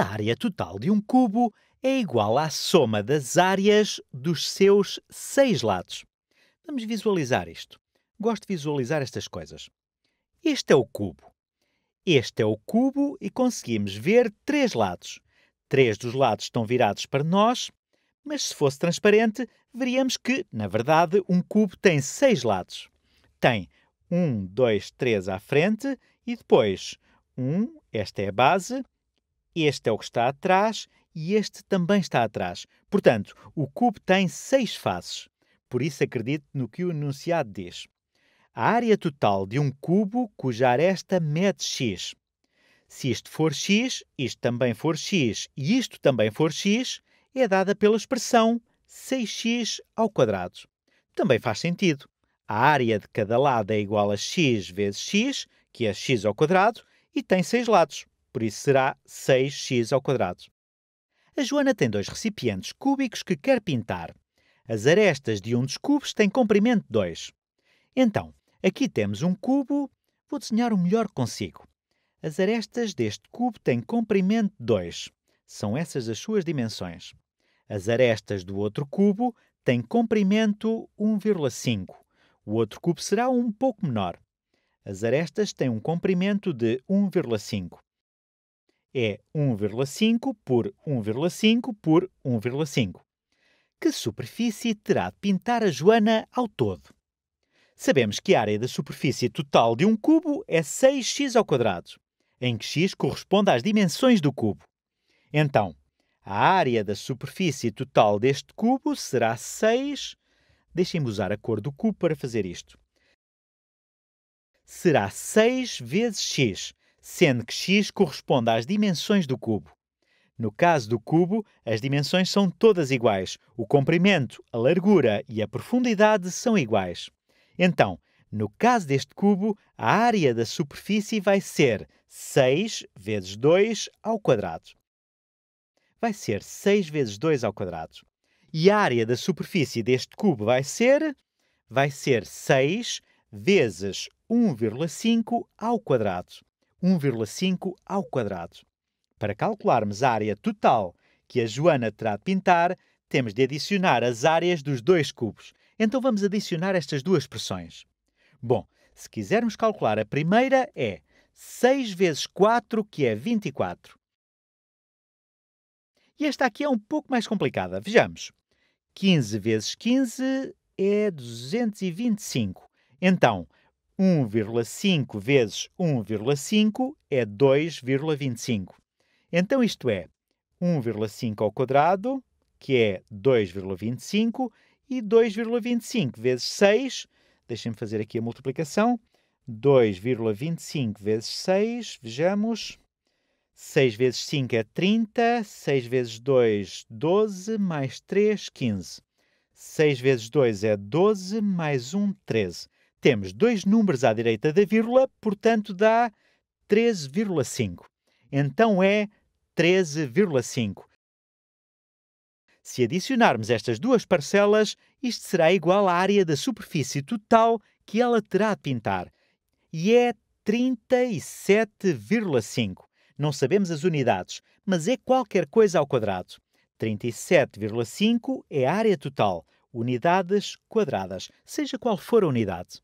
A área total de um cubo é igual à soma das áreas dos seus seis lados. Vamos visualizar isto. Gosto de visualizar estas coisas. Este é o cubo. Este é o cubo e conseguimos ver três lados. Três dos lados estão virados para nós, mas se fosse transparente, veríamos que, na verdade, um cubo tem seis lados. Tem um, dois, três à frente e depois um, esta é a base, este é o que está atrás e este também está atrás. Portanto, o cubo tem seis faces. Por isso acredite no que o enunciado diz. A área total de um cubo cuja aresta mede x. Se isto for x, isto também for x e isto também for x, é dada pela expressão 6x ao quadrado. Também faz sentido. A área de cada lado é igual a x vezes x, que é x ao quadrado, e tem seis lados por isso será 6x ao quadrado. A Joana tem dois recipientes cúbicos que quer pintar. As arestas de um dos cubos têm comprimento 2. Então, aqui temos um cubo, vou desenhar o melhor consigo. As arestas deste cubo têm comprimento 2. São essas as suas dimensões. As arestas do outro cubo têm comprimento 1,5. O outro cubo será um pouco menor. As arestas têm um comprimento de 1,5 é 1,5 por 1,5 por 1,5. Que superfície terá de pintar a Joana ao todo? Sabemos que a área da superfície total de um cubo é 6x ao quadrado, em que x corresponde às dimensões do cubo. Então, a área da superfície total deste cubo será 6. Deixem-me usar a cor do cubo para fazer isto. Será 6 vezes x, sendo que x corresponde às dimensões do cubo. No caso do cubo, as dimensões são todas iguais. O comprimento, a largura e a profundidade são iguais. Então, no caso deste cubo, a área da superfície vai ser 6 vezes 2 ao quadrado. Vai ser 6 vezes 2 ao quadrado. E a área da superfície deste cubo vai ser vai ser 6 vezes 1,5 ao quadrado. 1,5 ao quadrado. Para calcularmos a área total que a Joana terá de pintar, temos de adicionar as áreas dos dois cubos. Então vamos adicionar estas duas expressões. Bom, se quisermos calcular a primeira é 6 vezes 4, que é 24. E esta aqui é um pouco mais complicada. Vejamos. 15 vezes 15 é 225. Então, 1,5 vezes 1,5 é 2,25. Então isto é 1,5 ao quadrado, que é 2,25, e 2,25 vezes 6, deixem-me fazer aqui a multiplicação, 2,25 vezes 6, vejamos, 6 vezes 5 é 30, 6 vezes 2, 12, mais 3, 15. 6 vezes 2 é 12, mais 1, 13 temos dois números à direita da vírgula, portanto dá 13,5. Então é 13,5. Se adicionarmos estas duas parcelas, isto será igual à área da superfície total que ela terá de pintar, e é 37,5. Não sabemos as unidades, mas é qualquer coisa ao quadrado. 37,5 é a área total, unidades quadradas, seja qual for a unidade.